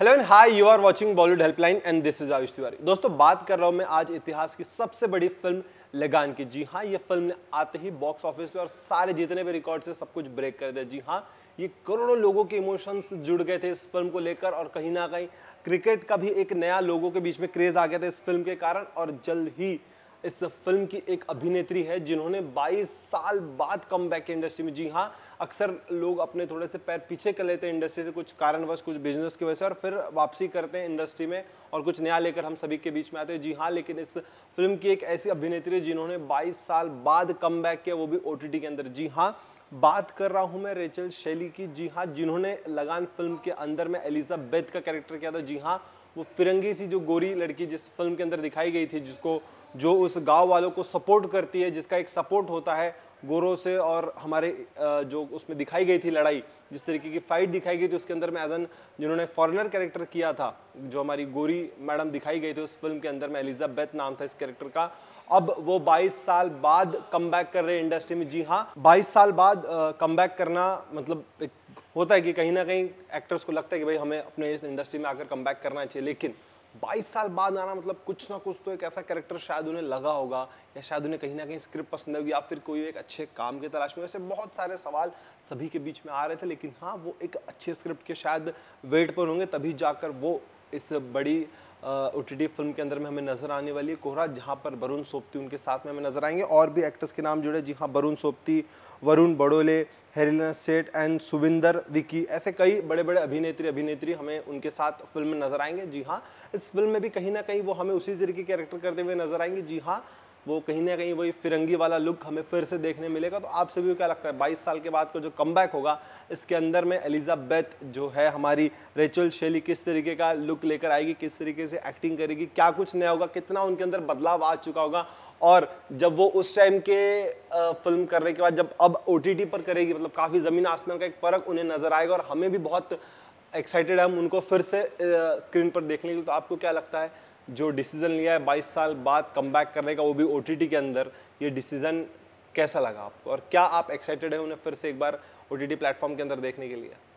hello and hi you are watching Bollywood helpline and this is Ayush Tiwari दोस्तों बात कर रहा हूँ मैं आज इतिहास की सबसे बड़ी फिल्म लगान की जी हाँ ये फिल्म ने आते ही बॉक्स ऑफिस पे और सारे जितने भी रिकॉर्ड से सब कुछ ब्रेक कर दिया जी हाँ ये करोड़ों लोगों के इमोशंस जुड़ गए थे इस फिल्म को लेकर और कहीं ना कहीं क्रिकेट का भी एक नया लोगों के बीच में क्रेज आ गया था इस फिल्म के कारण और जल्द ही इस फिल्म की एक अभिनेत्री है जिन्होंने 22 साल बाद कम बैक इंडस्ट्री में जी हाँ अक्सर लोग अपने थोड़े से पैर पीछे कर लेते हैं इंडस्ट्री से कुछ कारणवश कुछ बिजनेस की वजह से और फिर वापसी करते हैं इंडस्ट्री में और कुछ नया लेकर हम सभी के बीच में आते हैं जी हाँ लेकिन इस फिल्म की एक ऐसी अभिनेत्री है जिन्होंने बाईस साल बाद कम किया वो भी ओ के अंदर जी हाँ बात कर रहा हूं मैं रेचल शैली की जी हाँ जिन्होंने लगान फिल्म के अंदर में एलिजाबेथ का कैरेक्टर किया था जी हाँ वो फिरंगी सी जो गोरी लड़की जिस फिल्म के अंदर दिखाई गई थी जिसको जो उस गांव वालों को सपोर्ट करती है जिसका एक सपोर्ट होता है गोरों से और हमारे जो उसमें दिखाई गई थी लड़ाई जिस तरीके की फाइट दिखाई गई थी उसके अंदर में एज एन जिन्होंने फॉरेनर कैरेक्टर किया था जो हमारी गोरी मैडम दिखाई गई थी उस फिल्म के अंदर में एलिजाबेथ नाम था इस कैरेक्टर का अब वो 22 साल बाद कम कर रहे इंडस्ट्री में जी हाँ 22 साल बाद कम करना मतलब होता है कि कहीं ना कहीं एक्टर्स को लगता है कि भाई हमें अपने इस इंडस्ट्री में आकर कम करना चाहिए लेकिन बाईस साल बाद आना मतलब कुछ ना कुछ तो एक ऐसा कैरेक्टर शायद उन्हें लगा होगा या शायद उन्हें कहीं ना कहीं स्क्रिप्ट पसंद होगी या फिर कोई एक अच्छे काम की तलाश में वैसे बहुत सारे सवाल सभी के बीच में आ रहे थे लेकिन हाँ वो एक अच्छे स्क्रिप्ट के शायद वेट पर होंगे तभी जाकर वो इस बड़ी ओ फिल्म के अंदर में हमें नज़र आने वाली है कोहरा जहाँ पर वरुण सोपती उनके साथ में हमें नज़र आएंगे और भी एक्टर्स के नाम जुड़े जी हाँ वरुण सोपती वरुण बड़ोले हेरिना सेठ एंड सुविंदर विकी ऐसे कई बड़े बड़े अभिनेत्री अभिनेत्री हमें उनके साथ फिल्म में नज़र आएंगे जी हाँ इस फिल्म में भी कहीं ना कहीं वो हमें उसी तरीके के कैरेक्टर करते हुए नज़र आएंगे जी हाँ वो कहीं ना कहीं वही फिरंगी वाला लुक हमें फिर से देखने मिलेगा तो आप सभी को क्या लगता है 22 साल के बाद का जो कम होगा इसके अंदर में एलिजाबेथ जो है हमारी रेचुअल शैली किस तरीके का लुक लेकर आएगी किस तरीके से एक्टिंग करेगी क्या कुछ नया होगा कितना उनके अंदर बदलाव आ चुका होगा और जब वो उस टाइम के फिल्म करने के बाद जब अब ओ पर करेगी मतलब काफ़ी ज़मीन आसमान का एक फ़र्क उन्हें नज़र आएगा और हमें भी बहुत एक्साइटेड हम उनको फिर से स्क्रीन पर देखने के लिए तो आपको क्या लगता है जो डिसीज़न लिया है बाईस साल बाद कम करने का वो भी ओ के अंदर ये डिसीज़न कैसा लगा आपको और क्या आप एक्साइटेड हैं उन्हें फिर से एक बार ओ टी प्लेटफॉर्म के अंदर देखने के लिए